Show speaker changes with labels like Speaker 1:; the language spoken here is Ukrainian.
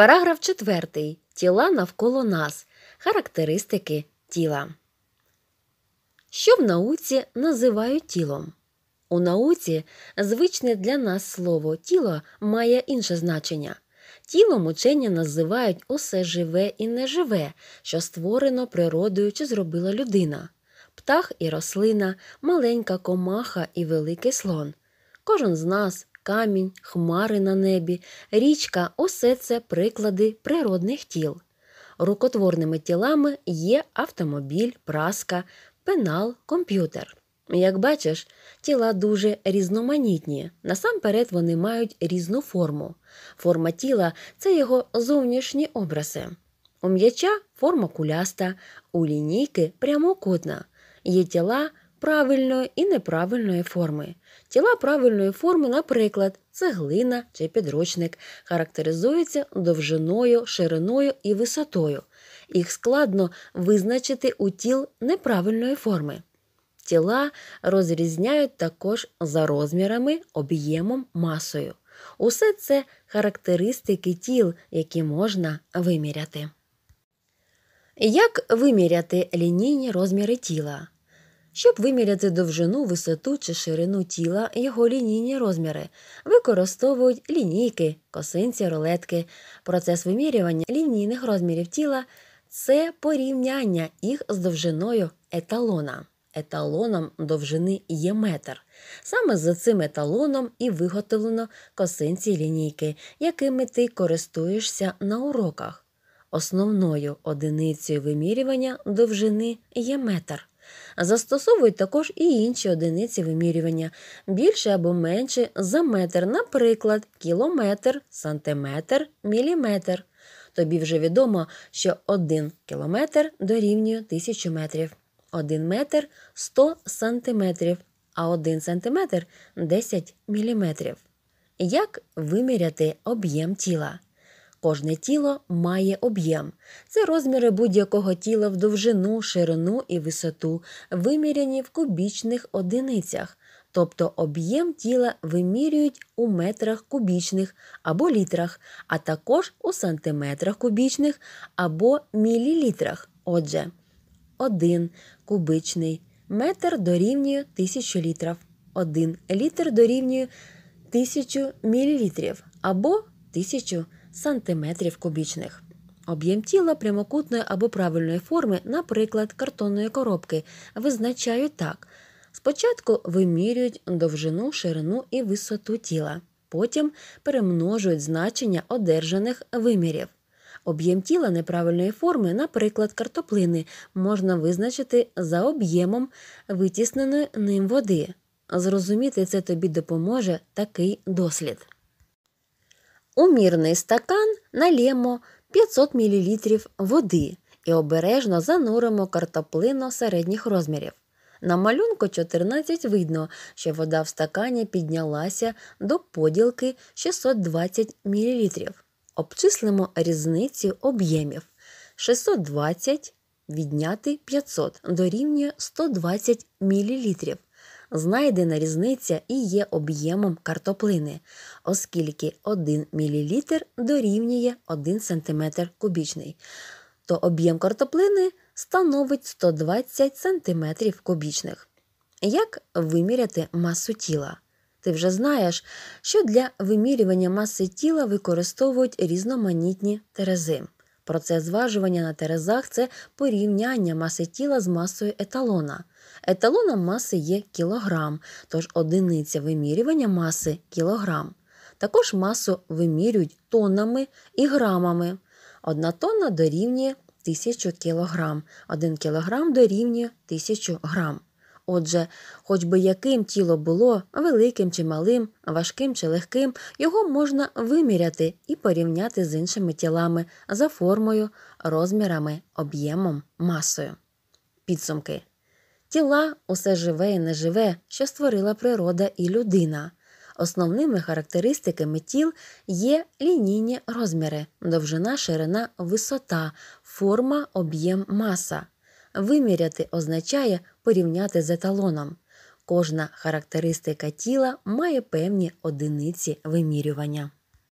Speaker 1: Параграф 4. Тіла навколо нас. Характеристики тіла. Що в науці називають тілом? У науці звичне для нас слово тіло має інше значення. Тілом учені називають усе живе і неживе, що створено природою чи зробила людина, птах і рослина, маленька комаха і великий слон. Кожен з нас камінь, хмари на небі, річка усе це приклади природних тіл. Рукотворними тілами є автомобіль, праска, пенал, комп'ютер. Як бачиш, тіла дуже різноманітні. Насамперед вони мають різну форму. Форма тіла це його зовнішні образи. У м'яча форма куляста, у лінійки прямокутна. Є тіла правильної і неправильної форми. Тіла правильної форми, наприклад, цеглина чи підручник, характеризуються довжиною, шириною і висотою. Їх складно визначити у тіл неправильної форми. Тіла розрізняють також за розмірами, об'ємом, масою. Усе це характеристики тіл, які можна виміряти. Як виміряти лінійні розміри тіла? Щоб виміряти довжину, висоту чи ширину тіла, його лінійні розміри, використовують лінійки, косинці, рулетки. Процес вимірювання лінійних розмірів тіла це порівняння їх з довжиною еталона. Еталоном довжини є метр. Саме за цим еталоном і виготовлено косинці лінійки, якими ти користуєшся на уроках. Основною одиницею вимірювання довжини є метр. Застосовують також і інші одиниці вимірювання, більше або менше за метр, наприклад, кілометр, сантиметр, міліметр. Тобі вже відомо, що один кілометр дорівнює 1000 метрів, один метр 100 сантиметрів, а один сантиметр 10 міліметрів. Як виміряти об'єм тіла? Кожне тіло має об'єм. Це розміри будь-якого тіла в довжину, ширину і висоту, виміряні в кубічних одиницях, тобто об'єм тіла вимірюють у метрах кубічних або літрах, а також у сантиметрах кубічних або мілілітрах. Отже, один кубичний метр дорівнює тисячу літрів, Один літр дорівнює тисячу мілілітрів або тисячу літрів сантиметрів кубічних. Об'єм тіла прямокутної або правильної форми, наприклад, картонної коробки, визначають так: спочатку вимірюють довжину, ширину і висоту тіла, потім перемножують значення одержаних вимірів. Об'єм тіла неправильної форми, наприклад, картоплини, можна визначити за об'ємом витісненої ним води. Зрозуміти це тобі допоможе такий дослід. У мірний стакан налємо 500 мл води і обережно зануримо картоплину середніх розмірів. На малюнку 14 видно, що вода в стакані піднялася до поділки 620 мл. Обчислимо різницю об'ємів 620 відняти 500 дорівнює 120 мл знайдена різниця і є об'ємом картоплини, оскільки 1 мл дорівнює 1 см кубічний, то об'єм картоплини становить 120 см кубічних. Як виміряти масу тіла? Ти вже знаєш, що для вимірювання маси тіла використовують різноманітні терези. Процес зважування на терезах це порівняння маси тіла з масою еталона. Еталоном маси є кілограм, тож одиниця вимірювання маси кілограм. Також масу вимірюють тоннами і грамами. Одна тонна дорівнює 1000 кілограм, один кілограм дорівнює 1000 грам. Отже, хоч би яким тіло було, великим чи малим, важким чи легким, його можна виміряти і порівняти з іншими тілами за формою, розмірами, об'ємом, масою. Підсумки тіла усе живе і неживе, що створила природа і людина. Основними характеристиками тіл є лінійні розміри, довжина, ширина, висота, форма, об'єм, маса. Виміряти означає порівняти з еталоном. Кожна характеристика тіла має певні одиниці вимірювання.